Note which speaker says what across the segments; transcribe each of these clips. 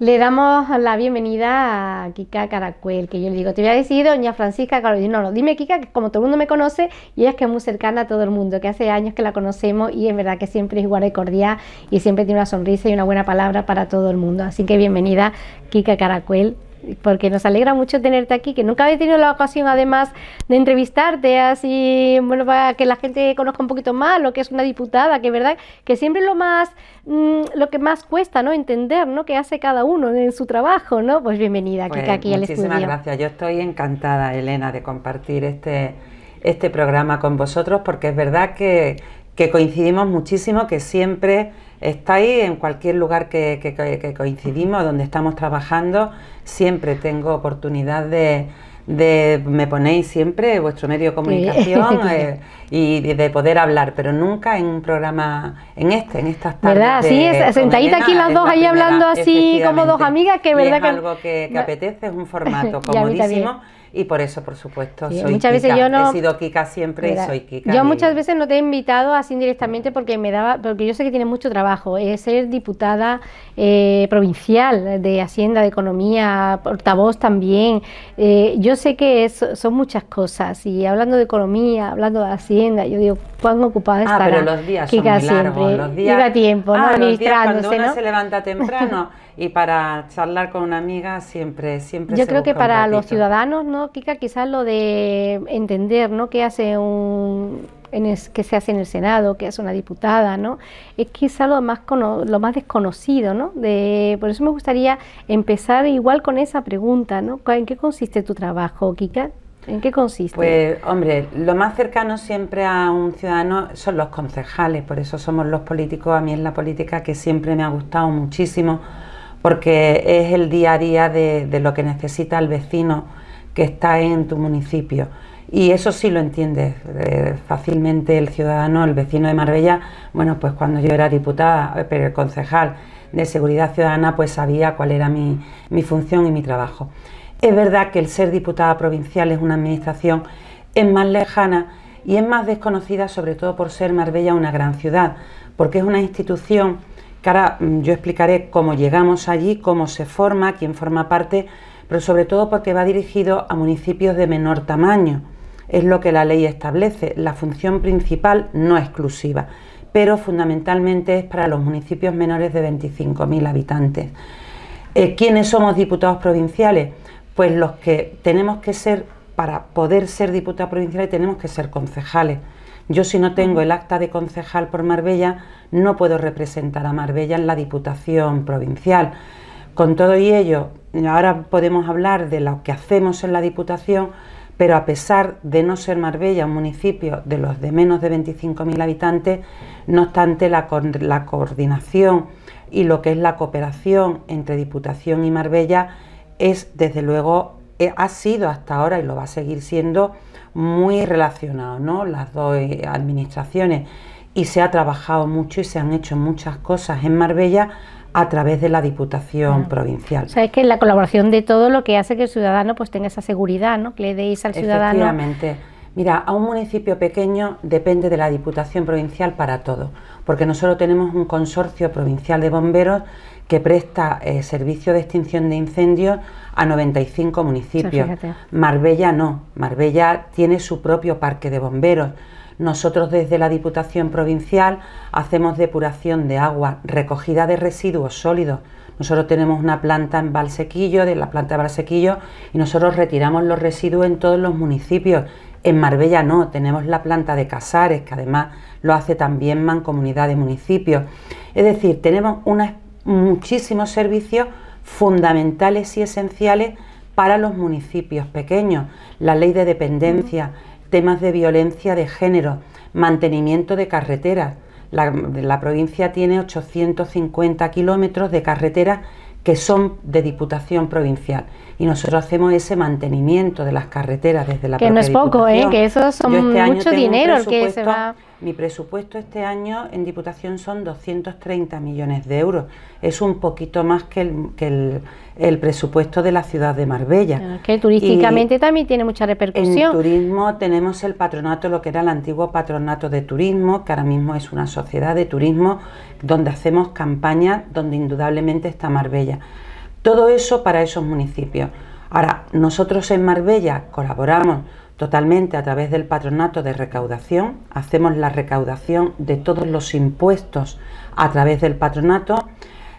Speaker 1: Le damos la bienvenida a Kika Caracuel, que yo le digo, te voy a decir doña Francisca Carolina. No, no, dime Kika, que como todo el mundo me conoce, y ella es que es muy cercana a todo el mundo, que hace años que la conocemos y es verdad que siempre es igual cordial y siempre tiene una sonrisa y una buena palabra para todo el mundo. Así que bienvenida Kika Caracuel porque nos alegra mucho tenerte aquí, que nunca había tenido la ocasión además de entrevistarte así, bueno, para que la gente conozca un poquito más lo que es una diputada, que verdad, que siempre lo más, mm, lo que más cuesta, ¿no? Entender, ¿no? Que hace cada uno en su trabajo, ¿no? Pues bienvenida Kika, pues aquí al estudio. Muchísimas
Speaker 2: gracias, yo estoy encantada, Elena, de compartir este, este programa con vosotros, porque es verdad que, que coincidimos muchísimo, que siempre estáis, en cualquier lugar que, coincidimos, donde estamos trabajando, siempre tengo oportunidad de, me ponéis siempre vuestro medio de comunicación eh, y de, poder hablar, pero nunca en un programa, en este, en estas tardes. ¿Verdad? sí, aquí las dos ahí hablando así como dos amigas, que verdad es algo que, apetece, es un formato comodísimo. Y por eso, por supuesto, soy muchas Kika. veces yo he sido Kika siempre y soy Kika. Yo muchas
Speaker 1: veces no te he invitado así indirectamente porque me daba, porque yo sé que tiene mucho trabajo, es eh, ser diputada eh, provincial de Hacienda, de Economía, portavoz también. Eh, yo sé que son muchas cosas y hablando de economía, hablando de Hacienda, yo digo, cuán ocupada ah, está pero los días son largos, los tiempo, ah, ¿no? cuando se
Speaker 2: levanta temprano y para charlar con una amiga siempre, siempre. Yo creo que para los
Speaker 1: ciudadanos no Kika? Quizás lo de entender, ¿no? ¿Qué hace un, que se hace en el Senado, qué hace una diputada, ¿no? Es quizás lo más, lo más desconocido, ¿no? De, por eso me gustaría empezar igual con esa pregunta, ¿no? ¿En qué consiste tu trabajo, Kika? ¿En qué consiste? Pues,
Speaker 2: hombre, lo más cercano siempre a un ciudadano son los concejales, por eso somos los políticos. A mí es la política que siempre me ha gustado muchísimo, porque es el día a día de lo que necesita el vecino que está en tu municipio. Y eso sí lo entiende eh, fácilmente el ciudadano, el vecino de Marbella. Bueno, pues cuando yo era diputada, eh, pero concejal de Seguridad Ciudadana, pues sabía cuál era mi, mi función y mi trabajo. Es verdad que el ser diputada provincial es una administración, es más lejana y es más desconocida, sobre todo por ser Marbella una gran ciudad, porque es una institución que ahora mm, yo explicaré cómo llegamos allí, cómo se forma, quién forma parte, pero sobre todo porque va dirigido a municipios de menor tamaño. Es lo que la ley establece, la función principal no exclusiva, pero fundamentalmente es para los municipios menores de 25.000 habitantes. Eh, ¿Quiénes somos diputados provinciales? Pues los que tenemos que ser, para poder ser diputados provinciales, tenemos que ser concejales. Yo si no tengo el acta de concejal por Marbella, no puedo representar a Marbella en la Diputación Provincial. Con todo y ello, ahora podemos hablar de lo que hacemos en la Diputación, pero a pesar de no ser Marbella un municipio de los de menos de 25.000 habitantes, no obstante la, coordinación y lo que es la cooperación entre Diputación y Marbella es desde luego eh, ha sido hasta ahora y lo va a seguir siendo muy relacionado, ¿no? Las dos eh, administraciones y se ha trabajado mucho y se han hecho muchas cosas en Marbella a través de la Diputación ah. Provincial.
Speaker 1: O que la colaboración de todo lo que hace que el ciudadano pues tenga esa seguridad, ¿no? Que le deis al ciudadano. Efectivamente.
Speaker 2: Mira, a un municipio pequeño depende de la Diputación Provincial para todo, porque nosotros tenemos un consorcio provincial de bomberos que presta eh, servicio de extinción de incendios a 95 municipios. Marbella no, Marbella tiene su propio parque de bomberos. Nosotros desde la Diputación Provincial hacemos depuración de agua, recogida de residuos sólidos. Nosotros tenemos una planta en balsequillo de la planta de Balsequillo, y nosotros retiramos los residuos en todos los municipios. En Marbella no, tenemos la planta de Casares, que además lo hace también Mancomunidad de Municipios. Es decir, tenemos muchísimos servicios fundamentales y esenciales para los municipios pequeños. La ley de dependencia, temas de violencia de género, mantenimiento de carreteras. La, provincia tiene 850 kilómetros de carreteras que son de diputación provincial y nosotros hacemos ese mantenimiento de las carreteras desde la que no es poco eh que eso son este mucho dinero el que se va mi presupuesto este año en Diputación son 230 millones de euros. Es un poquito más que el, presupuesto de la ciudad de Marbella. que turísticamente
Speaker 1: también tiene mucha
Speaker 2: repercusión. En turismo tenemos el patronato, lo que era el antiguo patronato de turismo, que ahora mismo es una sociedad de turismo donde hacemos campañas donde indudablemente está Marbella. Todo eso para esos municipios. Ahora, nosotros en Marbella colaboramos Totalmente a través del patronato de recaudación, hacemos la recaudación de todos los impuestos a través del patronato.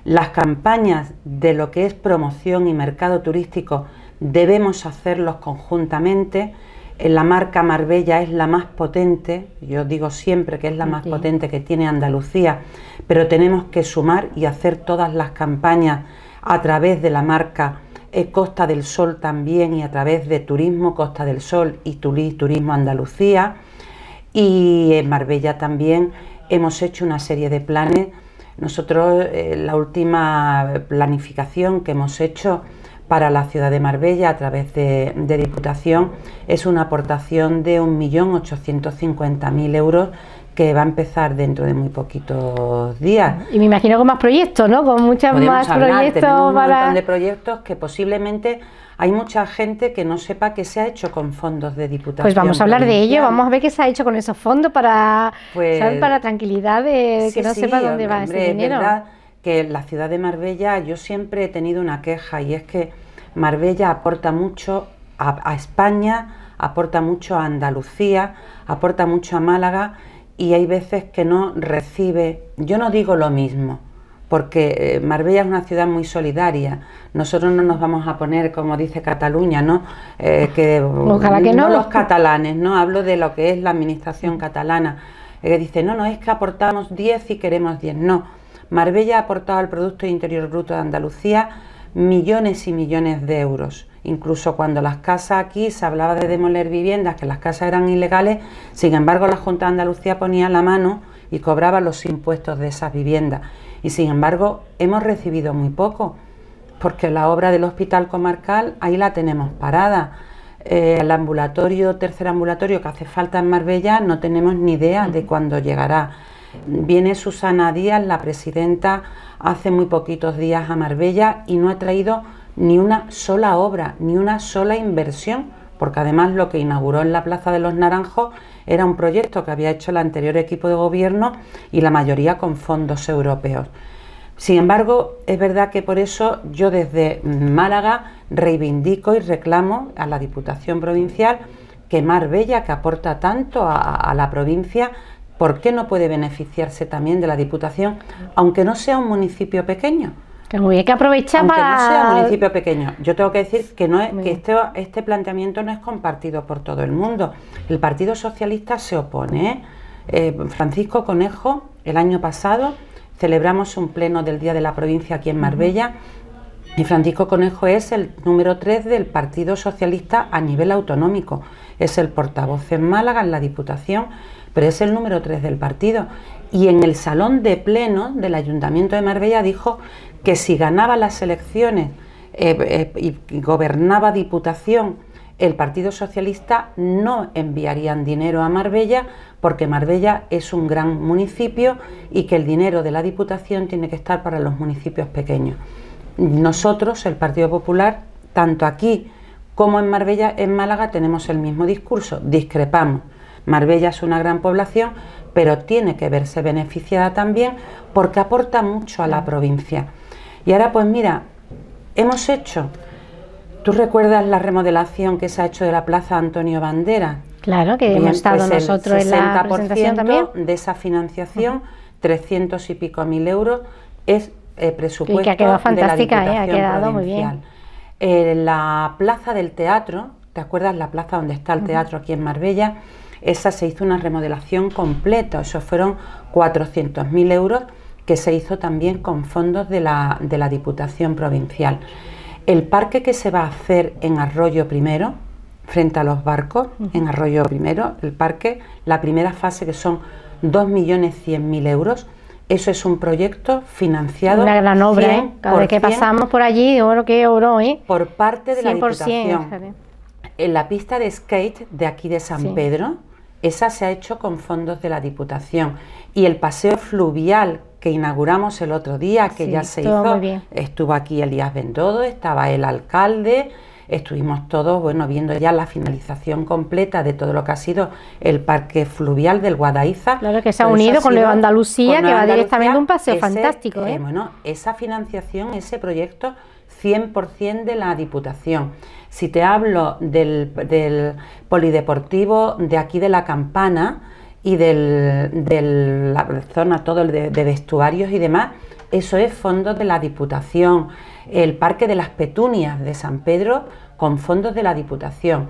Speaker 2: Las campañas de lo que es promoción y mercado turístico debemos hacerlos conjuntamente. La marca Marbella es la más potente, yo digo siempre que es la más potente que tiene Andalucía, pero tenemos que sumar y hacer todas las campañas a través de la marca eh, Costa del Sol también y a través de Turismo Costa del Sol y Turismo Andalucía. Y en Marbella también hemos hecho una serie de planes. Nosotros eh, la última planificación que hemos hecho para la ciudad de Marbella a través de, de Diputación es una aportación de 1.850.000 euros que va a empezar dentro de muy poquitos
Speaker 1: días. Y me imagino con más proyectos, ¿no? Con muchas más hablar, proyectos. Tenemos un montón de
Speaker 2: proyectos que posiblemente hay mucha gente que no sepa que se ha hecho con fondos de diputación. Pues vamos a hablar de ello, vamos
Speaker 1: a ver qué se ha hecho con esos fondos para,
Speaker 2: pues para
Speaker 1: tranquilidad
Speaker 2: de que no sepa dónde va ese dinero. Es verdad que la ciudad de Marbella yo siempre he tenido una queja y es que Marbella aporta mucho a España, aporta mucho a Andalucía, aporta mucho a Málaga y hay veces que no recibe, yo no digo lo mismo, porque eh, Marbella es una ciudad muy solidaria. Nosotros no nos vamos a poner, como dice Cataluña, ¿no? Eh, que, no, los catalanes, ¿no? Hablo de lo que es la administración catalana, que dice, no, no, es que aportamos 10 y queremos 10. No, Marbella ha aportado al Producto Interior Bruto de Andalucía millones y millones de euros. Incluso cuando las casas aquí se hablaba de demoler viviendas, que las casas eran ilegales, sin embargo la Junta de Andalucía ponía la mano y cobraba los impuestos de esas viviendas. Y sin embargo hemos recibido muy poco, porque la obra del hospital comarcal ahí la tenemos parada. Eh, el ambulatorio, tercer ambulatorio que hace falta en Marbella, no tenemos ni idea de cuándo llegará. Viene Susana Díaz, la presidenta, hace muy poquitos días a Marbella y no ha traído ni una sola obra, ni una sola inversión, porque además lo que inauguró en la Plaza de los Naranjos era un proyecto que había hecho el anterior equipo de gobierno y la mayoría con fondos europeos. Sin embargo, es verdad que por eso yo desde Málaga reivindico y reclamo a la Diputación Provincial que Marbella, que aporta tanto a, la provincia, ¿por qué no puede beneficiarse también de la Diputación, aunque no sea un municipio pequeño? Que
Speaker 1: que aprovechar Aunque no sea municipio
Speaker 2: pequeño, yo tengo que decir que, no este, este planteamiento no es compartido por todo el mundo. El Partido Socialista se opone. ¿eh? Eh, Francisco Conejo, el año pasado, celebramos un pleno del Día de la Provincia aquí en Marbella. Y Francisco Conejo es el número 3 del Partido Socialista a nivel autonómico. Es el portavoz en Málaga, en la Diputación, pero es el número 3 del partido. Y en el salón de pleno del Ayuntamiento de Marbella dijo que si ganaba las elecciones eh, eh, y gobernaba Diputación, el Partido Socialista no enviarían dinero a Marbella porque Marbella es un gran municipio y que el dinero de la Diputación tiene que estar para los municipios pequeños. Nosotros, el Partido Popular, tanto aquí como en Marbella, en Málaga, tenemos el mismo discurso, discrepamos. Marbella es una gran población, pero tiene que verse beneficiada también porque aporta mucho a la provincia. Y ahora pues mira, hemos hecho, ¿tú recuerdas la remodelación que se ha hecho de la Plaza Antonio Bandera? Claro, que hemos estado pues nosotros en la presentación también. de esa financiación, 300 y pico mil euros, es eh, presupuesto y que ha quedado fantástica, la ¿eh? ha quedado muy bien. Eh, la Plaza del Teatro, ¿te acuerdas? La plaza donde está el teatro aquí en Marbella, esa se hizo una remodelación completa, esos fueron mil euros que se hizo también con fondos de la, Diputación Provincial. El parque que se va a hacer en Arroyo Primero, frente a los barcos, en Arroyo Primero, el parque, la primera fase que son 2.100.000 euros, eso es un proyecto financiado. Una gran obra, ¿eh? que pasamos por
Speaker 1: allí, oro que oro,
Speaker 2: ¿eh? Por parte de la Diputación. en la pista de skate de aquí de San Pedro, esa se ha hecho con fondos de la Diputación. Y el paseo fluvial que inauguramos el otro día, que ya se hizo. Estuvo aquí Elías Bendodo, estaba el alcalde, estuvimos todos, bueno, viendo ya la finalización completa de todo lo que ha sido el parque fluvial del Guadaiza. Claro que se ha pues unido con la Andalucía, que va directamente a un paseo fantástico. ¿eh? Eh, bueno, esa financiación, ese proyecto, 100% de la Diputación. Si te hablo del, del polideportivo de aquí de La Campana, y de la zona todo de, de vestuarios y demás, eso es fondos de la Diputación. El Parque de las Petunias de San Pedro con fondos de la Diputación.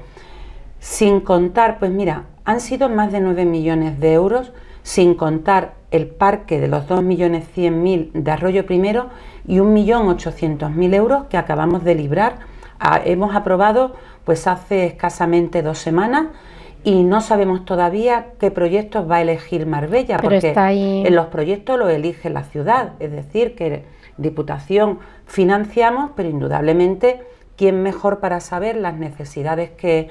Speaker 2: Sin contar, pues mira, han sido más de 9 millones de euros, sin contar el parque de los 2.100.000 de Arroyo Primero y 1.800.000 euros que acabamos de librar. Ah, hemos aprobado pues hace escasamente dos semanas y no sabemos todavía qué proyectos va a elegir Marbella, porque en los proyectos los elige la ciudad, es decir, que Diputación financiamos, pero indudablemente, ¿quién mejor para saber las necesidades que,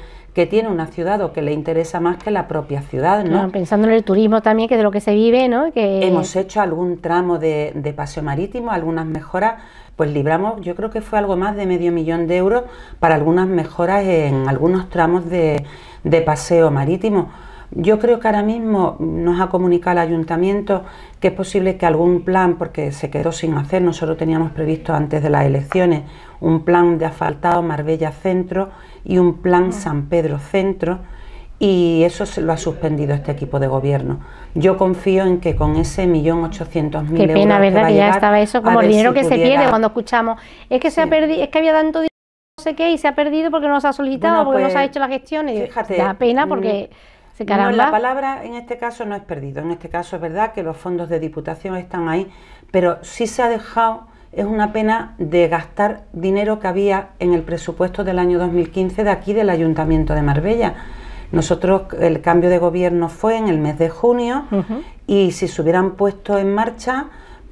Speaker 2: tiene una ciudad o que le interesa más que la propia ciudad? ¿no?
Speaker 1: pensando en el turismo también, que de lo que se vive, ¿no?
Speaker 2: Hemos hecho algún tramo de paseo marítimo, algunas mejoras, pues libramos, yo creo que fue algo más de medio millón de euros para algunas mejoras en algunos tramos de de paseo marítimo. Yo creo que ahora mismo nos ha comunicado el ayuntamiento que es posible que algún plan, porque se quedó sin hacer, nosotros teníamos previsto antes de las elecciones un plan de asfaltado Marbella Centro y un plan San Pedro Centro, y eso se lo ha suspendido este equipo de gobierno. Yo confío en que con ese millón ochocientos mil Qué pena, ¿verdad? Que, ya estaba eso, como el dinero que se pierde cuando
Speaker 1: escuchamos. Es que, se ha perdido, es que había tanto dinero sé qué y se ha perdido porque no se ha solicitado, porque no se pues, ha hecho la gestión. Y fíjate, da pena mm, porque
Speaker 2: se caramba. la palabra en este caso no es perdido. En este caso es verdad que los fondos de diputación están ahí, pero sí se ha dejado es una pena de gastar dinero que había en el presupuesto del año 2015 de aquí del Ayuntamiento de Marbella. Nosotros el cambio de gobierno fue en el mes de junio y si se hubieran puesto en marcha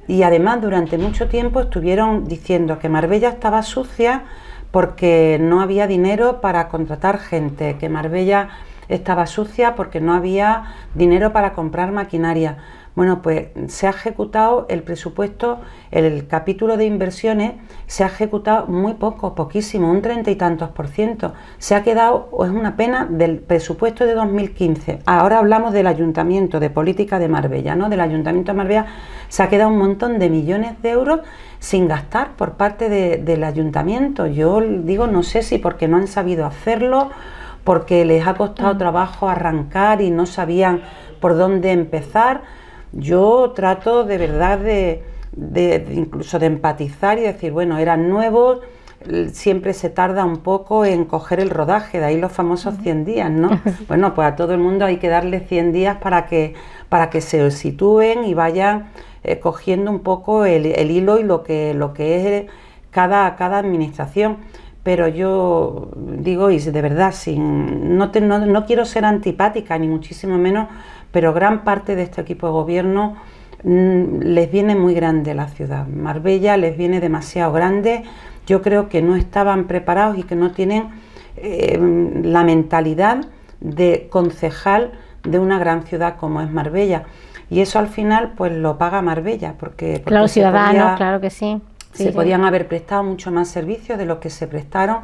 Speaker 2: y además durante mucho tiempo estuvieron diciendo que Marbella estaba sucia, porque no había dinero para contratar gente, que Marbella estaba sucia porque no había dinero para comprar maquinaria. Bueno, pues se ha ejecutado el presupuesto, el capítulo de inversiones se ha ejecutado muy poco, poquísimo, un treinta y tantos por ciento. Se ha quedado, es una pena, del presupuesto de 2015. Ahora hablamos del Ayuntamiento de Política de Marbella, ¿no? Del Ayuntamiento de Marbella se ha quedado un montón de millones de euros sin gastar por parte del Ayuntamiento. Yo digo, no sé si porque no han sabido hacerlo porque les ha costado mm. trabajo arrancar y no sabían por dónde empezar. Yo trato de verdad de, incluso de empatizar y decir, bueno, eran nuevos, eh, siempre se tarda un poco en coger el rodaje, de ahí los famosos 100 días, ¿no? Bueno, pues a todo el mundo hay que darle 100 días para que, para que se sitúen y vayan eh, cogiendo un poco el, hilo y lo que, lo que es cada, cada administración pero yo digo, y de verdad, sin, no, no, quiero ser antipática, ni muchísimo menos, pero gran parte de este equipo de gobierno mm, les viene muy grande la ciudad. Marbella les viene demasiado grande. Yo creo que no estaban preparados y que no tienen eh, la mentalidad de concejal de una gran ciudad como es Marbella. Y eso al final pues lo paga Marbella, porque... claro, ciudadanos,
Speaker 1: claro que sí
Speaker 2: se podían haber prestado mucho más servicios de los que se prestaron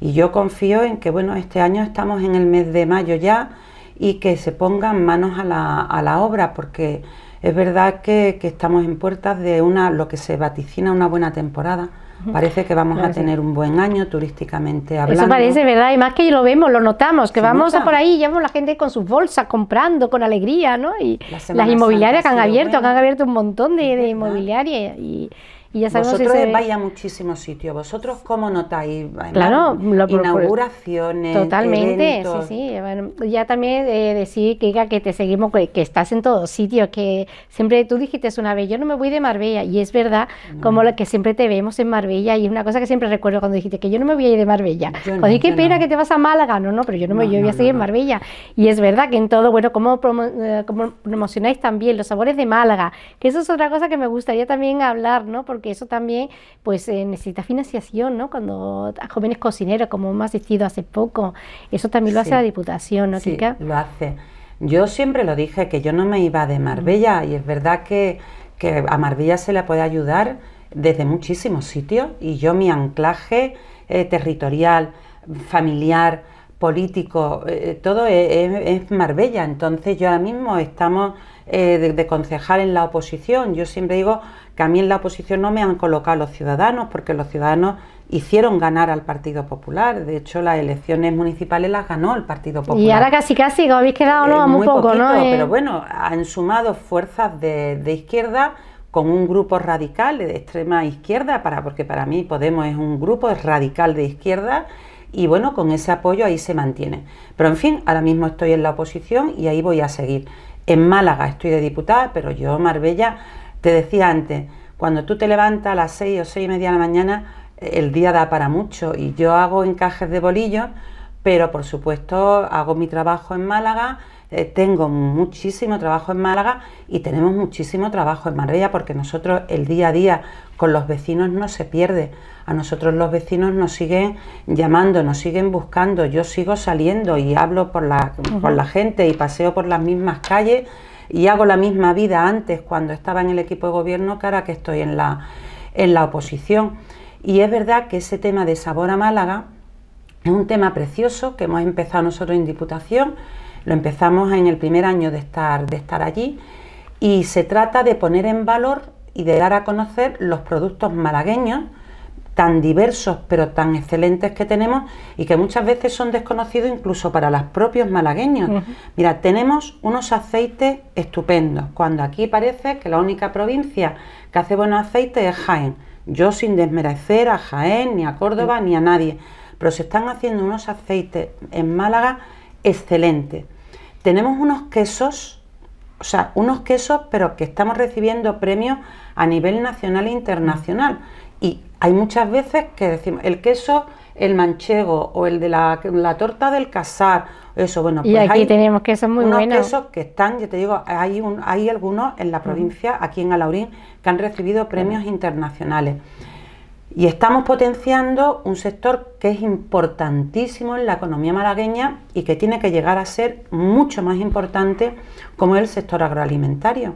Speaker 2: y yo confío en que, bueno, este año estamos en el mes de mayo ya y que se pongan manos a la, a la obra porque es verdad que, estamos en puertas de una lo que se vaticina una buena temporada. Parece que vamos a tener un buen año turísticamente hablando. Eso parece,
Speaker 1: ¿verdad? Y más que lo vemos, lo notamos, que vamos a por ahí y llevamos la gente con sus bolsas comprando con alegría, ¿no? Y las inmobiliarias que han abierto, que han abierto un montón de, de inmobiliarias y, y ya Vosotros vais a
Speaker 2: muchísimos sitios. ¿Vosotros cómo notáis? Claro, inauguraciones. Totalmente, sí,
Speaker 1: sí. Bueno, ya también eh, decir, que te seguimos, que, estás en todos sitios, que siempre tú dijiste una vez, yo no me voy de Marbella. Y es verdad, como lo que siempre te vemos en Marbella. Y es una cosa que siempre recuerdo cuando dijiste que yo no me voy a ir de Marbella. Oye, qué pena que te vas a Málaga. No, no, pero yo no, me yo voy a seguir en Marbella. Y es verdad que en todo, bueno, cómo, promo, eh, promocionáis también los sabores de Málaga. Que eso es otra cosa que me gustaría también hablar, ¿no? Porque eso también pues eh, necesita financiación, ¿no? Cuando a jóvenes cocineros, como hemos asistido hace poco, eso también lo hace la Diputación,
Speaker 2: ¿no, Sí, lo hace. Yo siempre lo dije, que yo no me iba de Marbella, y es verdad que, a Marbella se le puede ayudar desde muchísimos sitios, y yo mi anclaje eh, territorial, familiar, político, eh, todo es, Marbella. Entonces yo ahora mismo estamos de, concejal en la oposición. Yo siempre digo que a mí en la oposición no me han colocado los ciudadanos, porque los ciudadanos hicieron ganar al Partido Popular. De hecho, las elecciones municipales las ganó el Partido Popular. Y ahora casi
Speaker 1: casi habéis quedado no, muy, poco, ¿no? Eh. Pero
Speaker 2: bueno, han sumado fuerzas de, izquierda con un grupo radical de extrema izquierda, para, porque para mí Podemos es un grupo radical de izquierda. Y bueno, con ese apoyo ahí se mantiene. Pero en fin, ahora mismo estoy en la oposición y ahí voy a seguir. En Málaga estoy de diputada, pero yo, Marbella, te decía antes, cuando tú te levantas a las 6 o 6 y media de la mañana, el día da para mucho y yo hago encajes de bolillos, pero por supuesto hago mi trabajo en Málaga, eh, tengo muchísimo trabajo en Málaga y tenemos muchísimo trabajo en Marbella porque nosotros el día a día con los vecinos no se pierde. A nosotros los vecinos nos siguen llamando, nos siguen buscando, yo sigo saliendo y hablo por la, por la gente y paseo por las mismas calles y hago la misma vida antes cuando estaba en el equipo de gobierno que ahora que estoy en la, oposición. Y es verdad que ese tema de sabor a Málaga es un tema precioso que hemos empezado nosotros en Diputación, lo empezamos en el primer año de de estar allí y se trata de poner en valor y de dar a conocer los productos malagueños tan diversos pero tan excelentes que tenemos y que muchas veces son desconocidos incluso para los propios malagueños. Mira, tenemos unos aceites estupendos, cuando aquí parece que la única provincia que hace buenos aceites es Jaén. Yo sin desmerecer a Jaén, ni a Córdoba, ni a nadie, pero se están haciendo unos aceites en Málaga excelentes. Tenemos unos quesos, o sea, unos quesos pero que estamos recibiendo premios a nivel nacional e internacional hay muchas veces que decimos, el queso, el manchego o el de la, torta del casar, eso, bueno, y pues aquí tenemos
Speaker 1: quesos muy unos buenos. quesos
Speaker 2: que están, yo te digo, hay, un, hay algunos en la provincia, aquí en Alaurín, que han recibido premios internacionales. Y estamos potenciando un sector que es importantísimo en la economía malagueña y que tiene que llegar a ser mucho más importante como el sector agroalimentario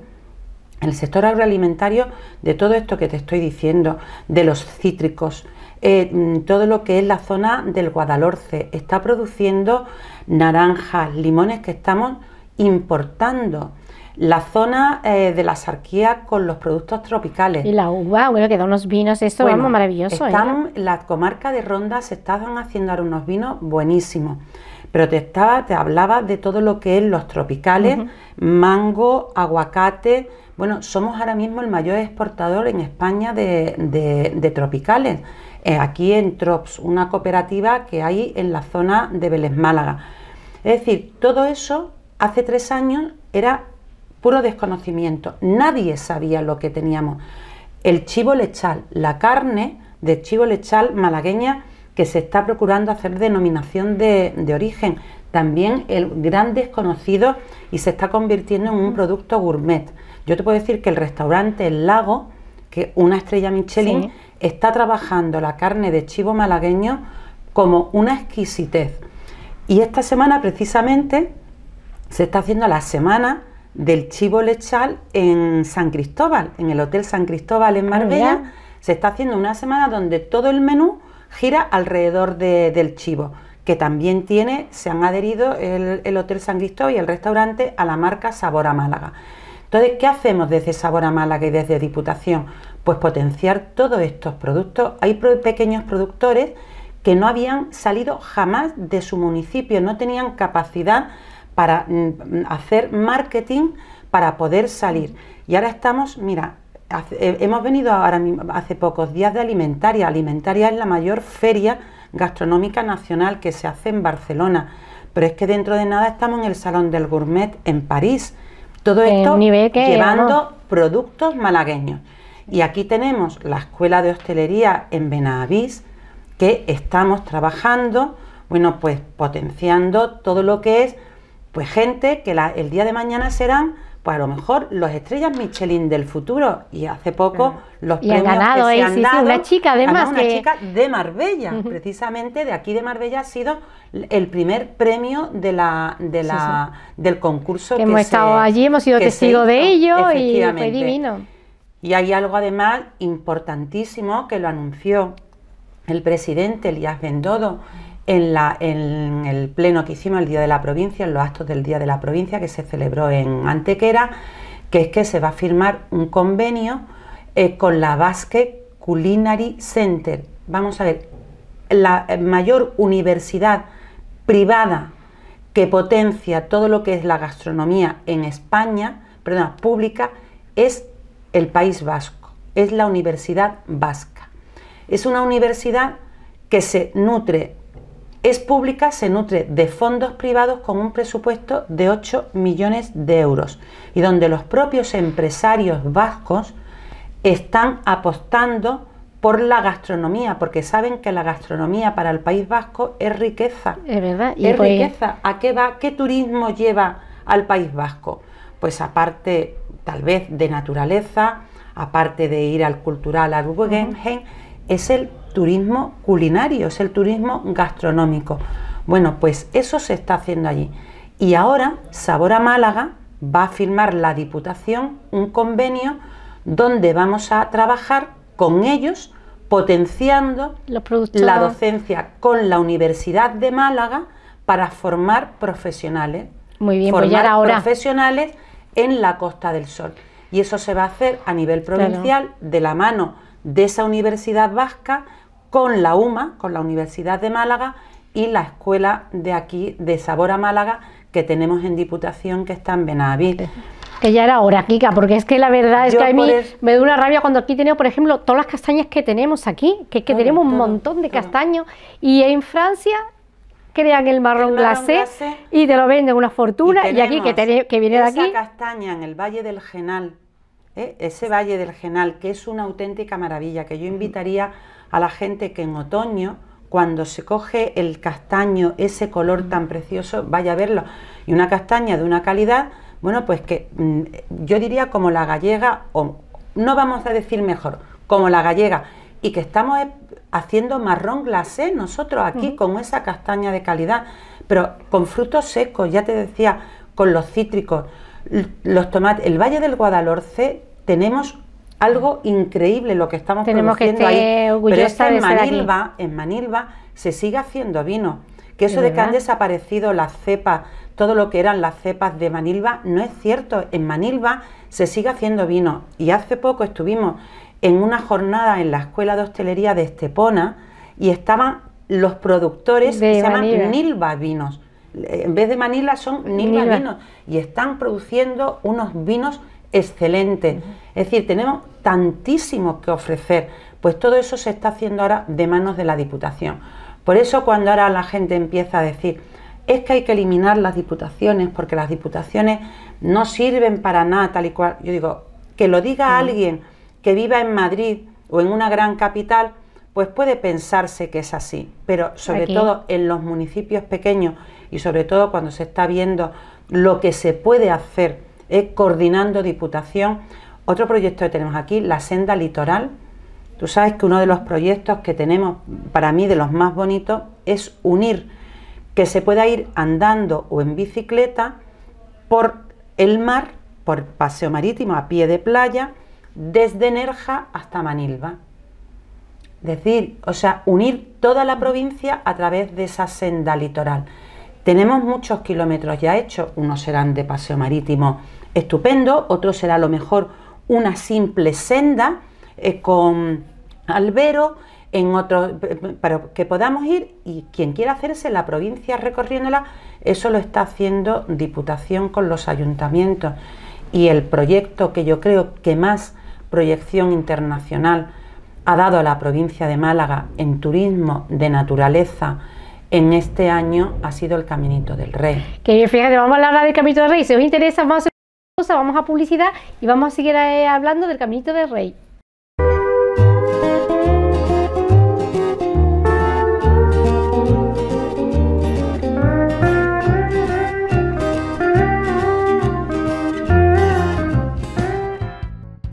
Speaker 2: el sector agroalimentario, de todo esto que te estoy diciendo, de los cítricos, eh, mm, todo lo que es la zona del Guadalhorce, está produciendo naranjas, limones que estamos importando. La zona eh, de la Arquías con los productos tropicales. Y la
Speaker 1: uva, bueno, que da unos vinos, eso es maravilloso. ¿eh? Están,
Speaker 2: La comarca de Ronda se están haciendo ahora unos vinos buenísimos pero te, hablaba de todo lo que es los tropicales, mango, aguacate. Bueno, somos ahora mismo el mayor exportador en España de, tropicales. Eh, aquí en Trops, una cooperativa que hay en la zona de Vélez Málaga. Es decir, todo eso hace tres años era puro desconocimiento. Nadie sabía lo que teníamos. El chivo lechal, la carne de chivo lechal malagueña, que se está procurando hacer denominación de, origen. También el gran desconocido y se está convirtiendo en un producto gourmet. Yo te puedo decir que el restaurante El Lago, que una estrella Michelin, está trabajando la carne de chivo malagueño como una exquisitez. Y esta semana precisamente se está haciendo la semana del chivo lechal en San Cristóbal, en el Hotel San Cristóbal en ah, Marbella. se está haciendo una semana donde todo el menú gira alrededor del chivo, que también tiene, se han adherido el, Hotel San Cristóbal y el restaurante a la marca Sabor a Málaga. Entonces, ¿qué hacemos desde Sabor a Málaga y desde Diputación? Pues potenciar todos estos productos. Hay pequeños productores que no habían salido jamás de su municipio, no tenían capacidad para mm, hacer marketing para poder salir. Y ahora estamos, mira, eh, hemos venido ahora hace pocos días de Alimentaria. Alimentaria es la mayor feria gastronómica nacional que se hace en Barcelona. Pero es que dentro de nada estamos en el Salón del Gourmet en París. Todo esto llevando productos malagueños. Y aquí tenemos la Escuela de Hostelería en Benavís, que estamos trabajando, bueno, pues potenciando todo lo que es, pues gente que el día de mañana serán pues a lo mejor los estrellas Michelin del futuro y hace poco los premios ganado, que se eh, han dado, una chica además una chica de Marbella, precisamente de aquí de Marbella ha sido el primer premio de la, de la del concurso que, hemos estado allí, hemos sido testigos de ello y fue divino. Y hay algo además importantísimo que lo anunció el presidente Elías Bendodo en, el pleno que hicimos el Día de la Provincia, en los actos del Día de la Provincia que se celebró en Antequera, que es que se va a firmar un convenio eh, con la Basque Culinary Center. Vamos a ver, la mayor universidad privada que potencia todo lo que es la gastronomía en España, perdón, pública, es el País Vasco, es la Universidad Vasca. Es una universidad que se nutre es pública, se nutre de fondos privados con un presupuesto de 8 millones de euros y donde los propios empresarios vascos están apostando por la gastronomía, porque saben que la gastronomía para el País Vasco es riqueza. Es verdad. es pues riqueza. ¿A qué va? ¿Qué turismo lleva al País Vasco? Pues aparte, tal vez, de naturaleza, aparte de ir al cultural, a Guggenheim, es el turismo culinario, es el turismo gastronómico. Bueno, pues eso se está haciendo allí. Y ahora Sabor a Málaga va a firmar la Diputación un convenio donde vamos a trabajar con ellos potenciando la docencia con la Universidad de Málaga para formar profesionales.
Speaker 1: Muy bien, pues formar
Speaker 2: profesionales en la Costa del Sol. Y eso se va a hacer a nivel provincial de la mano de esa universidad vasca con la UMA, con la Universidad de Málaga y la escuela de aquí, de Sabor a Málaga, que tenemos en Diputación, que está en Benavides.
Speaker 1: Que ya era hora, Kika, porque es que la verdad es que a mí me da una rabia cuando aquí tenemos, por ejemplo, todas las castañas que tenemos aquí, que, que tenemos un montón de castaños, y en Francia crean el marrón, glacé, y te lo venden una fortuna, y, aquí que, que viene de aquí...
Speaker 2: castaña en el Valle del Genal, ¿eh? ese Valle del Genal, que es una auténtica maravilla, que yo invitaría a la gente que en otoño, cuando se coge el castaño, ese color tan precioso, vaya a verlo. Y una castaña de una calidad, bueno, pues que mm, yo diría como la gallega, o no vamos a decir mejor, como la gallega, y que estamos eh, haciendo marrón glacé nosotros aquí con esa castaña de calidad, pero con frutos secos, ya te decía, con los cítricos los tomates, el Valle del Guadalhorce, tenemos algo increíble lo que estamos produciendo ahí. Pero es que en Manilva, en se sigue haciendo vino. Que eso de que han desaparecido las cepas, todo lo que eran las cepas de Manilva, no es cierto. En Manilva se sigue haciendo vino. Y hace poco estuvimos en una jornada en la Escuela de Hostelería de Estepona y estaban los productores que se llaman Nilva Vinos en vez de Manila son Nilva, vinos y están produciendo unos vinos excelentes. Es decir, tenemos tantísimos que ofrecer, pues todo eso se está haciendo ahora de manos de la Diputación. Por eso cuando ahora la gente empieza a decir, es que hay que eliminar las diputaciones porque las diputaciones no sirven para nada, tal y cual, yo digo, que lo diga alguien que viva en Madrid o en una gran capital, pues puede pensarse que es así, pero sobre todo en los municipios pequeños y sobre todo cuando se está viendo lo que se puede hacer ...es coordinando Diputación. Otro proyecto que tenemos aquí, la senda litoral. Tú sabes que uno de los proyectos que tenemos, para mí de los más bonitos, es unir que se pueda ir andando o en bicicleta por el mar, por paseo marítimo a pie de playa, desde Nerja hasta Manilva. Es decir, o sea, unir toda la provincia a través de esa senda litoral. Tenemos muchos kilómetros ya hechos, unos serán de paseo marítimo estupendo, otro será a lo mejor una simple senda eh, con albero, en otros eh, para que podamos ir y quien quiera hacerse la provincia recorriéndola, eso lo está haciendo Diputación con los ayuntamientos. Y el proyecto que yo creo que más proyección internacional ha dado a la provincia de Málaga en turismo de naturaleza, en este año ha sido el Caminito del Rey. Que
Speaker 1: fíjate, vamos a hablar del Caminito del Rey. Si os interesa, más, una cosa, vamos a publicidad y vamos a seguir eh, hablando del Caminito del Rey.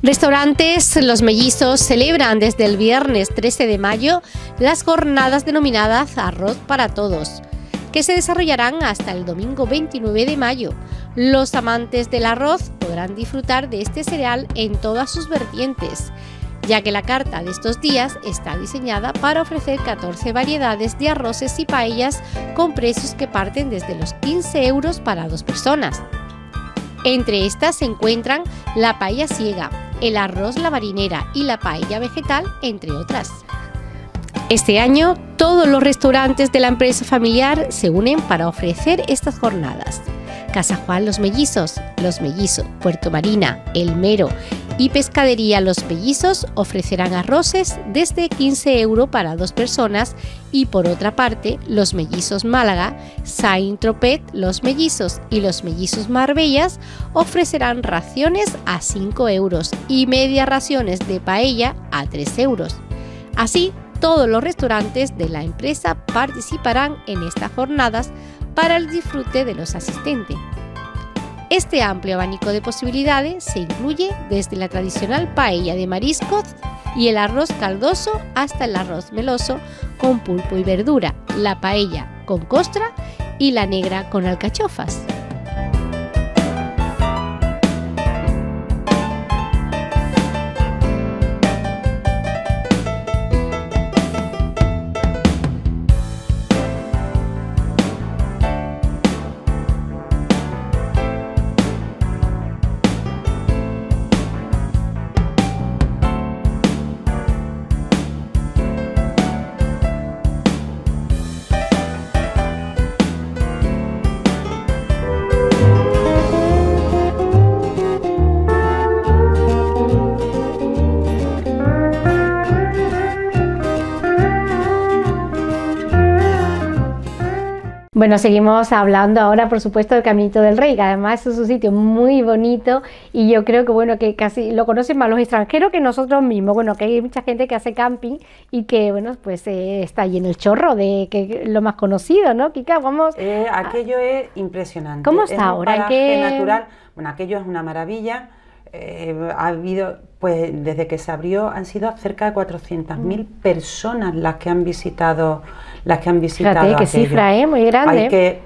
Speaker 1: Restaurantes Los Mellizos celebran desde el viernes 13 de mayo las jornadas denominadas Arroz para Todos, que se desarrollarán hasta el domingo 29 de mayo. Los amantes del arroz podrán disfrutar de este cereal en todas sus vertientes, ya que la carta de estos días está diseñada para ofrecer 14 variedades de arroces y paellas con precios que parten desde los 15 euros para dos personas. Entre estas se encuentran la paella ciega, el arroz la marinera y la paella vegetal, entre otras. Este año, todos los restaurantes de la empresa familiar se unen para ofrecer estas jornadas. Casa Juan Los Mellizos, Los Mellizos, Puerto Marina, El Mero y Pescadería Los Mellizos ofrecerán arroces desde 15 euros para dos personas y por otra parte Los Mellizos Málaga, Saint Tropez Los Mellizos y Los Mellizos Marbellas ofrecerán raciones a 5 euros y media raciones de paella a 3 euros. Así, todos los restaurantes de la empresa participarán en estas jornadas para el disfrute de los asistentes. Este amplio abanico de posibilidades se incluye desde la tradicional paella de mariscos y el arroz caldoso hasta el arroz meloso con pulpo y verdura, la paella con costra y la negra con alcachofas. Bueno, seguimos hablando ahora, por supuesto, del Caminito del Rey, que además es un sitio muy bonito y yo creo que, bueno, que casi lo conocen más los extranjeros que nosotros mismos. Bueno, que hay mucha gente que hace camping y que, bueno, pues eh, está ahí en el chorro, de que lo más conocido, ¿no? Kika, vamos. Eh, aquello
Speaker 2: es impresionante. ¿Cómo está ahora? natural? Bueno, aquello es una maravilla. Eh, ha habido, pues desde que se abrió, han sido cerca de 400.000 mm. personas las que han visitado las que han visitado. cifra, Muy grande. Hay que,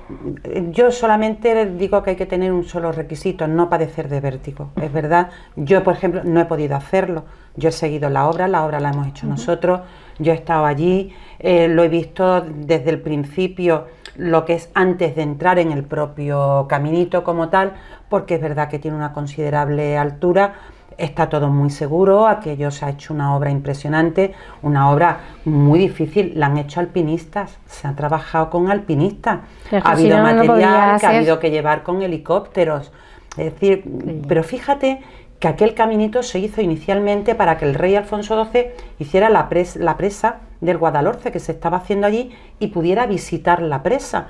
Speaker 2: yo solamente digo que hay que tener un solo requisito, no padecer de vértigo. Es verdad, yo, por ejemplo, no he podido hacerlo. Yo he seguido la obra, la obra la hemos hecho nosotros, yo he estado allí, eh, lo he visto desde el principio, lo que es antes de entrar en el propio caminito como tal, porque es verdad que tiene una considerable altura Está todo muy seguro, aquello se ha hecho una obra impresionante, una obra muy difícil, la han hecho alpinistas, se ha trabajado con alpinistas, ha habido material que ha habido que llevar con helicópteros. Es decir, pero fíjate que aquel caminito se hizo inicialmente para que el rey Alfonso XII hiciera la, la presa del Guadalhorce que se estaba haciendo allí y pudiera visitar la presa.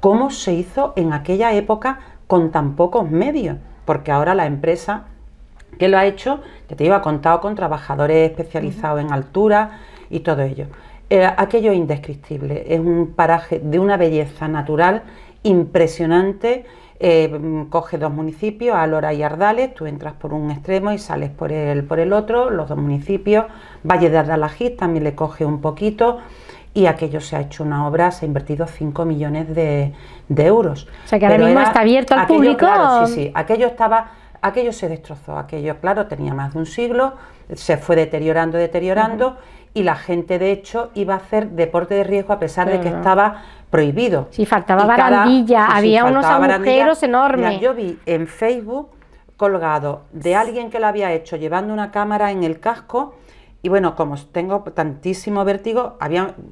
Speaker 2: ¿Cómo se hizo en aquella época con tan pocos medios? Porque ahora la empresa que lo ha hecho, que te iba ha contado con trabajadores especializados en altura y todo ello. Eh, aquello es indescriptible, es un paraje de una belleza natural impresionante. Eh, coge dos municipios, Alora y Ardales, tú entras por un extremo y sales por el, por el otro, los dos municipios, Valle de Ardalajit también le coge un poquito y aquello se ha hecho una obra, se ha invertido 5 millones de, de euros. O sea que ahora mismo está abierto al público. sí, sí, aquello estaba aquello se destrozó, aquello, claro, tenía más de un siglo, se fue deteriorando, deteriorando, y la gente, de hecho, iba a hacer deporte de riesgo a pesar de que estaba prohibido. Sí, faltaba barandilla, había unos agujeros enormes. yo vi en Facebook colgado de alguien que lo había hecho llevando una cámara en el casco, y bueno, como tengo tantísimo vértigo,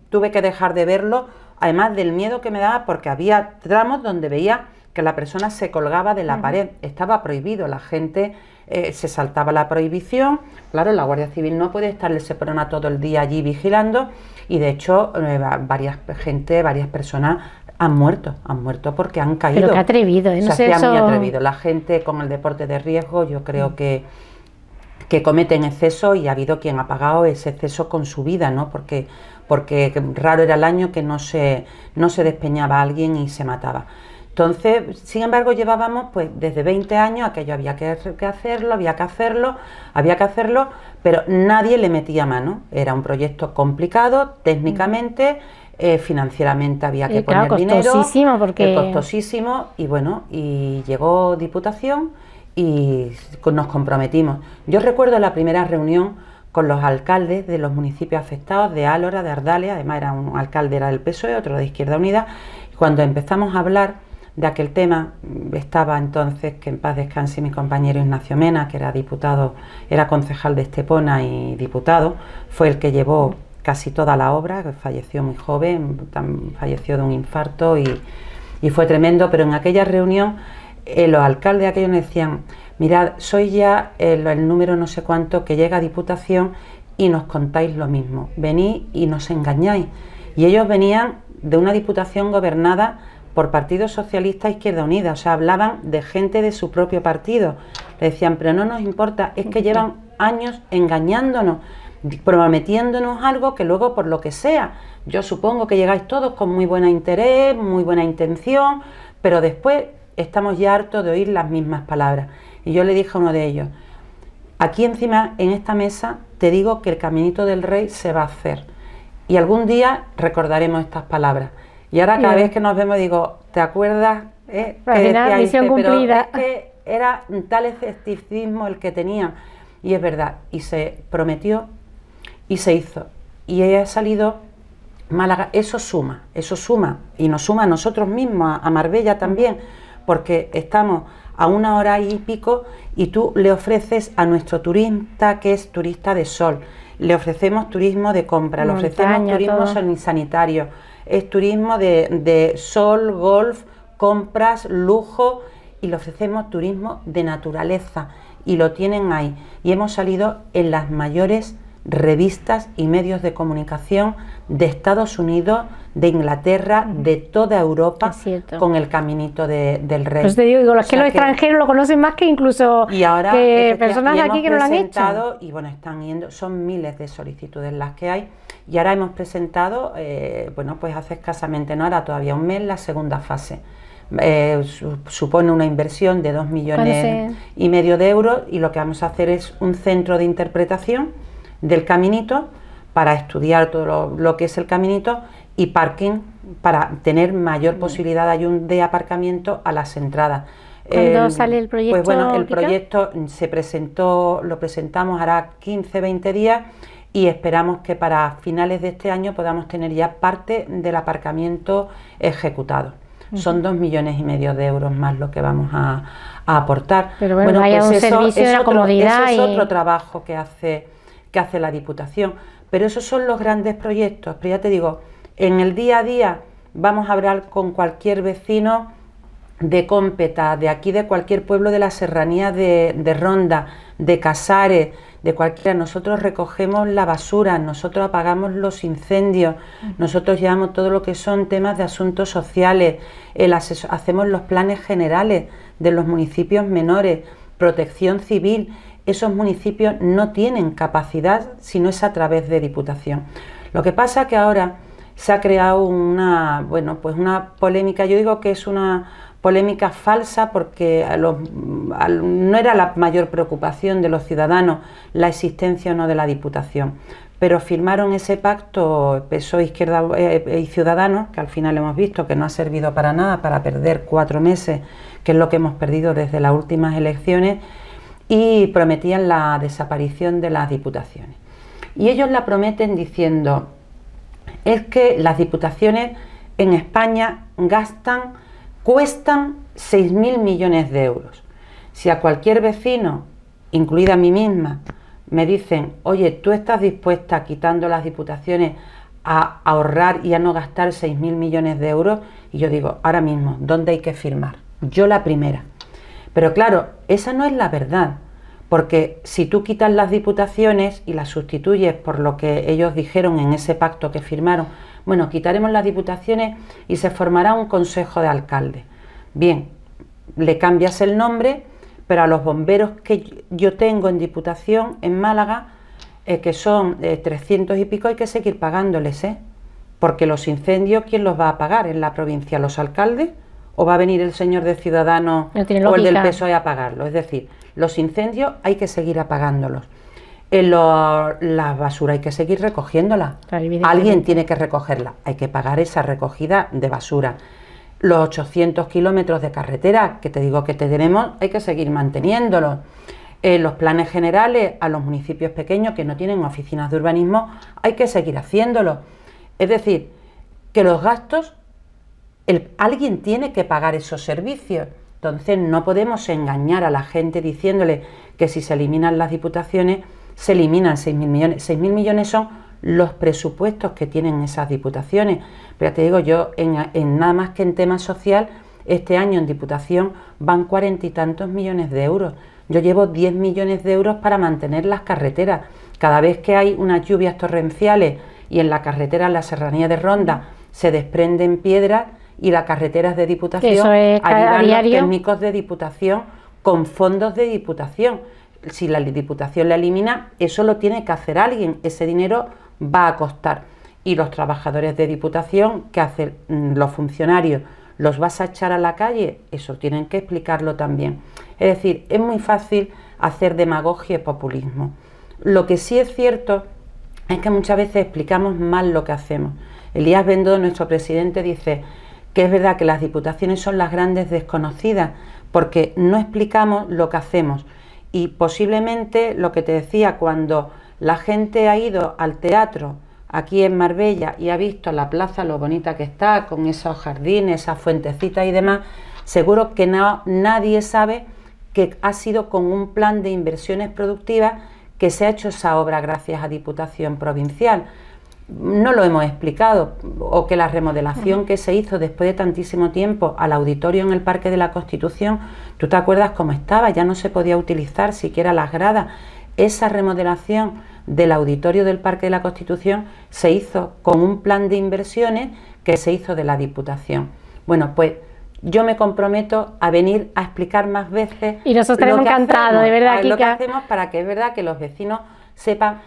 Speaker 2: tuve que dejar de verlo, además del miedo que me daba, porque había tramos donde veía que la persona se colgaba de la pared. Estaba prohibido, la gente eh, se saltaba la prohibición. Claro, la Guardia Civil no puede estar el Seprona todo el día allí vigilando y de hecho eh, varias gente, varias personas han muerto, han muerto porque han caído. Pero que atrevido, ¿eh? no o muy atrevido. La gente con el deporte de riesgo, yo creo mm. que que cometen exceso y ha habido quien ha pagado ese exceso con su vida, ¿no? Porque, porque raro era el año que no se, no se despeñaba alguien y se mataba. Entonces, sin embargo, llevábamos pues desde 20 años, aquello había que, hacerlo, había que hacerlo, había que hacerlo, pero nadie le metía mano. Era un proyecto complicado técnicamente, eh, financieramente había que poner claro, costosísimo porque... Eh, costosísimo y bueno, y llegó Diputación y nos comprometimos. Yo recuerdo la primera reunión con los alcaldes de los municipios afectados de Álora, de Ardalia, además era un alcalde era del PSOE, otro de Izquierda Unida, cuando empezamos a hablar de aquel tema. Estaba entonces, que en paz descanse, mi compañero Ignacio Mena, que era diputado, era concejal de Estepona y diputado, fue el que llevó casi toda la obra, falleció muy joven, falleció de un infarto y, fue tremendo, pero en aquella reunión eh, los alcaldes aquellos me decían, mirad, soy ya el, número no sé cuánto que llega a Diputación y nos contáis lo mismo, venís y nos engañáis. Y ellos venían de una Diputación gobernada por Partido Socialista Izquierda Unida, o sea, hablaban de gente de su propio partido. Le decían, pero no nos importa, es que llevan años engañándonos, prometiéndonos algo que luego, por lo que sea, yo supongo que llegáis todos con muy buen interés, muy buena intención, pero después estamos ya hartos de oír las mismas palabras. Y yo le dije a uno de ellos, aquí encima, en esta mesa, te digo que el caminito del rey se va a hacer. Y algún día recordaremos estas palabras. Y ahora cada vez que nos vemos digo, ¿te acuerdas? Eh, era una que era tal escepticismo el que tenía. Y es verdad, y se prometió y se hizo. Y ella ha salido Málaga, eso suma, eso suma, y nos suma a nosotros mismos, a, Marbella también, porque estamos a una hora y pico y tú le ofreces a nuestro turista, que es turista de sol, le ofrecemos turismo de compra, le ofrecemos turismo sanitario es turismo de, sol, golf, compras, lujo y le ofrecemos turismo de naturaleza y lo tienen ahí. Y hemos salido en las mayores revistas y medios de comunicación de Estados Unidos, de Inglaterra, de toda Europa, con el caminito de, del rey. Pues te digo,
Speaker 1: que los extranjeros lo conocen más que incluso y ahora, personas aquí que no lo han hecho.
Speaker 2: Y bueno, están yendo, son miles de solicitudes las que hay. Y ahora hemos presentado, eh, bueno, pues hace escasamente, no ahora todavía un mes, la segunda fase. Eh, supone una inversión de 2 millones y medio de euros y lo que vamos a hacer es un centro de interpretación del caminito para estudiar todo lo que es el caminito y parking para tener mayor mm. posibilidad de aparcamiento a las entradas. ¿Cuándo em, sale el proyecto? Pues bueno, el proyecto se presentó, lo presentamos hará 15, 20 días y esperamos que para finales de este año podamos tener ya parte del aparcamiento ejecutado. Son dos millones y medio de euros más lo que vamos a, aportar. Pero bueno, bueno pues servicio es, otro, comodidad y... otro trabajo que hace, que hace la Diputación. Pero esos son los grandes proyectos. Pero ya te digo, en el día a día vamos a hablar con cualquier vecino de Cómpeta, de aquí de cualquier pueblo de la serranía de, Ronda, de Casares, de cualquiera. Nosotros recogemos la basura, nosotros apagamos los incendios, nosotros llevamos todo lo que son temas de asuntos sociales, hacemos los planes generales de los municipios menores, protección civil. Esos municipios no tienen capacidad si no es a través de diputación. Lo que pasa que ahora se ha creado una, bueno, pues una polémica, yo digo que es una polémica falsa porque no era la mayor preocupación de los ciudadanos la existencia o no de la Diputación. Pero firmaron ese pacto PSOE Izquierda eh, y Ciudadanos, que al final hemos visto que no ha servido para nada, para perder cuatro meses, que es lo que hemos perdido desde las últimas elecciones, y prometían la desaparición de las diputaciones. Y ellos la prometen diciendo, es que las diputaciones en España gastan, cuestan 6.000 millones de euros. Si a cualquier vecino, incluida a mí misma, me dicen, oye, tú estás dispuesta, quitando las diputaciones, a ahorrar y a no gastar 6.000 millones de euros, y yo digo, ahora mismo, ¿dónde hay que firmar? Yo la primera. Pero claro, esa no es la verdad porque si tú quitas las diputaciones y las sustituyes por lo que ellos dijeron en ese pacto que firmaron, bueno, quitaremos las diputaciones y se formará un consejo de alcaldes. Bien, le cambias el nombre, pero a los bomberos que yo tengo en diputación en Málaga, eh, que son de eh, 300 y pico, hay que seguir pagándoles, ¿eh? Porque los incendios, ¿quién los va a pagar? ¿En la provincia los alcaldes? ¿O va a venir el señor de Ciudadanos o el del PSOE a pagarlo? Es decir, los incendios hay que seguir apagándolos. la basura hay que seguir recogiéndola. Alguien tiene que recogerla. Hay que pagar esa recogida de basura. Los 800 kilómetros de carretera que te digo que tenemos, hay que seguir manteniéndolos. los planes generales a los municipios pequeños que no tienen oficinas de urbanismo, hay que seguir haciéndolo. Es decir, que los gastos, el, alguien tiene que pagar esos servicios. Entonces no podemos engañar a la gente diciéndole que si se eliminan las diputaciones, se eliminan 6.000 millones. 6.000 millones son los presupuestos que tienen esas diputaciones. Pero ya te digo, yo en, nada más que en tema social, este año en diputación van cuarenta y tantos millones de euros. Yo llevo 10 millones de euros para mantener las carreteras. Cada vez que hay unas lluvias torrenciales y en la carretera, en la serranía de Ronda, se desprenden piedras, y las carreteras de diputación. Eso técnicos de diputación con fondos de diputación. Si la diputación la elimina, eso lo tiene que hacer alguien. Ese dinero va a costar. Y los trabajadores de diputación, que hacen mm, los funcionarios? ¿Los vas a echar a la calle? Eso tienen que explicarlo también. Es decir, es muy fácil hacer demagogia y populismo. Lo que sí es cierto es que muchas veces explicamos mal lo que hacemos. Elías Bendodo, nuestro presidente, dice, que es verdad que las diputaciones son las grandes desconocidas porque no explicamos lo que hacemos y posiblemente lo que te decía cuando la gente ha ido al teatro aquí en Marbella y ha visto la plaza lo bonita que está con esos jardines, esas fuentecitas y demás, seguro que nadie sabe que ha sido con un plan de inversiones productivas que se ha hecho esa obra gracias a Diputación Provincial no lo hemos explicado, o que la remodelación que se hizo después de tantísimo tiempo al auditorio en el Parque de la Constitución, tú te acuerdas cómo estaba, ya no se podía utilizar siquiera las gradas. Esa remodelación del auditorio del Parque de la Constitución se hizo con un plan de inversiones que se hizo de la Diputación. Bueno, pues yo me comprometo a venir a explicar más veces. Y nosotros lo que de verdad, Lo que hacemos para que es verdad que los vecinos sepan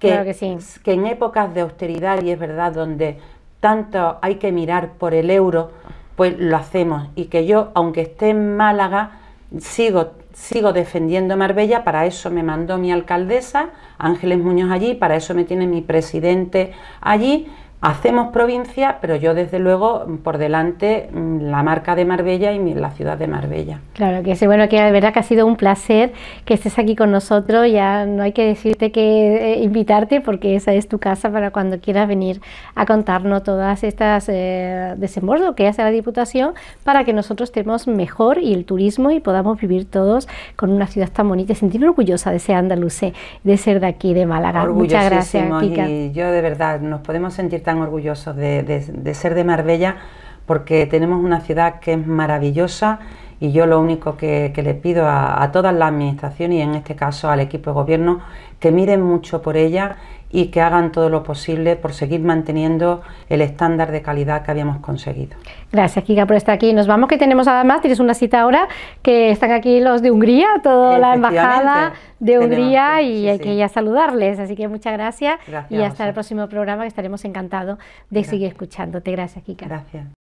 Speaker 2: que, en épocas de austeridad, y es verdad, donde tanto hay que mirar por el euro, pues lo hacemos. Y que yo, aunque esté en Málaga, sigo, sigo defendiendo Marbella, para eso me mandó mi alcaldesa, Ángeles Muñoz allí, para eso me tiene mi presidente allí, Hacemos provincia, pero yo desde luego mm, por delante mm, la marca de Marbella y la ciudad de Marbella.
Speaker 1: Claro que sí, bueno, que de verdad que ha sido un placer que estés aquí con nosotros. Ya no hay que decirte que eh, invitarte porque esa es tu casa para cuando quieras venir a contarnos todas estas eh, ...desembordos que hace la Diputación para que nosotros estemos mejor y el turismo y podamos vivir todos con una ciudad tan bonita y sentirme orgullosa de ser andaluce, de ser de aquí, de Málaga. Muchas gracias, Kika. Y
Speaker 2: yo de verdad nos podemos sentir tan tan orgullosos de, ser de Marbella porque tenemos una ciudad que es maravillosa y yo lo único que, le pido a, a la las y en este caso al equipo de gobierno que miren mucho por ella, y que hagan todo lo posible por seguir manteniendo el estándar de calidad que habíamos conseguido.
Speaker 1: Gracias, Kika, por estar aquí. Nos vamos, que tenemos además, tienes una cita ahora, que están aquí los de Hungría, toda la embajada de Hungría y hay que ya saludarles. Así que muchas gracias, y hasta el próximo programa, que estaremos encantados de seguir escuchándote. Gracias, Kika. Gracias.